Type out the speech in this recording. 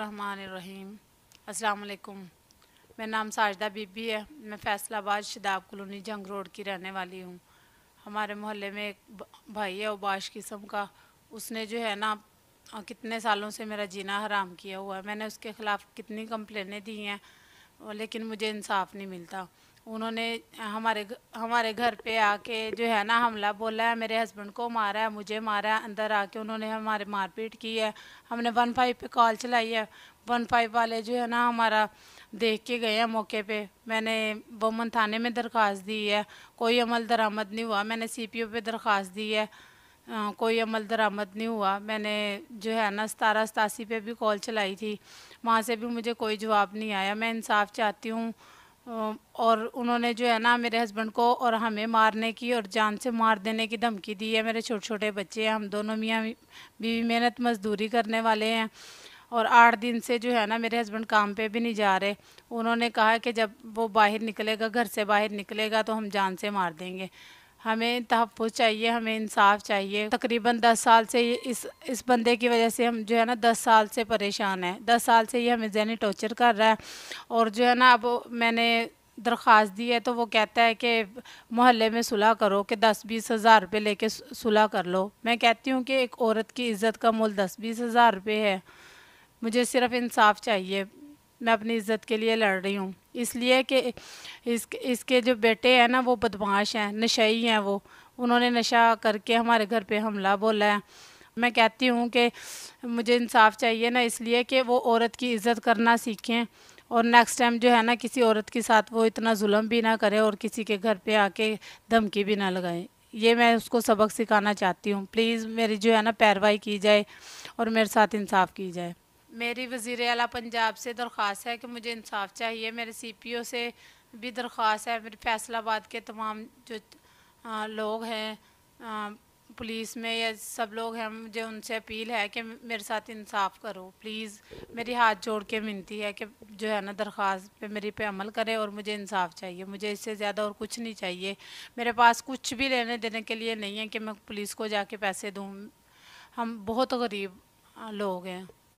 रहीम अस्सलाम मेरा नाम साजदा बीबी है मैं फैसलाबाद शदाब कॉलोनी जंग रोड की रहने वाली हूँ हमारे मोहल्ले में एक भाई है उबाश किस्म का उसने जो है ना कितने सालों से मेरा जीना हराम किया हुआ है मैंने उसके ख़िलाफ़ कितनी कंप्लेनें दी हैं लेकिन मुझे इंसाफ नहीं मिलता उन्होंने हमारे हमारे घर पे आके जो है ना हमला बोला है मेरे हस्बैंड को मारा है मुझे मारा है अंदर आके उन्होंने हमारे मारपीट की है हमने वन फाइव पर कॉल चलाई है वन फाइव वाले जो है ना हमारा देख के गए हैं मौके पे मैंने बमन थाने में दरख्वास्त दी है कोई अमल दरामद नहीं हुआ मैंने सी पी ओ पे दरख्वास्त दी है आ, कोई अमल दरामद नहीं हुआ मैंने जो है ना सतारह सतासी पे भी कॉल चलाई थी वहाँ से भी मुझे कोई जवाब नहीं आया मैं इंसाफ चाहती हूँ और उन्होंने जो है ना मेरे हस्बैंड को और हमें मारने की और जान से मार देने की धमकी दी है मेरे छोटे छोटे बच्चे हैं हम दोनों मियाँ बीवी मेहनत मजदूरी करने वाले हैं और आठ दिन से जो है ना मेरे हस्बैंड काम पे भी नहीं जा रहे उन्होंने कहा कि जब वो बाहर निकलेगा घर से बाहर निकलेगा तो हम जान से मार देंगे हमें तहफ़ चाहिए हमें इंसाफ चाहिए तकरीबन दस साल से इस इस बंदे की वजह से हम जो है ना दस साल से परेशान हैं दस साल से ये हमें जहनी टॉर्चर कर रहा है और जो है ना अब मैंने दरख्वास्त दी है तो वो कहता है कि मोहल्ले में सुलह करो कि दस बीस हज़ार रुपये लेके सुलह कर लो मैं कहती हूँ कि एक औरत की इज़्ज़त का मोल दस बीस हज़ार रुपये है मुझे सिर्फ़ इंसाफ चाहिए मैं अपनी इज़्ज़त के लिए लड़ रही हूँ इसलिए कि इस इसके जो बेटे हैं ना वो बदमाश हैं नशई हैं वो उन्होंने नशा करके हमारे घर पे हमला बोला है मैं कहती हूँ कि मुझे इंसाफ चाहिए ना इसलिए कि वो औरत की इज़्ज़त करना सीखें और नेक्स्ट टाइम जो है ना किसी औरत के साथ वो इतना जुल्म भी ना करे और किसी के घर पे आके धमकी भी ना लगाए ये मैं उसको सबक सिखाना चाहती हूँ प्लीज़ मेरी जो है ना पैरवाई की जाए और मेरे साथ इंसाफ की जाए मेरी वज़ी अला पंजाब से दरख्वास्त है कि मुझे इंसाफ चाहिए मेरे सी पी ओ से भी दरख्वास्त है मेरे फैसलाबाद के तमाम जो लोग हैं पुलिस में या सब लोग हैं मुझे उनसे अपील है कि मेरे साथ इंसाफ करो प्लीज़ मेरी हाथ जोड़ के मिनती है कि जो है ना दरख्वास्त पे मेरी पे अमल करें और मुझे इंसाफ चाहिए मुझे इससे ज़्यादा और कुछ नहीं चाहिए मेरे पास कुछ भी लेने देने के लिए नहीं है कि मैं पुलिस को जाके पैसे दूँ हम बहुत गरीब लोग हैं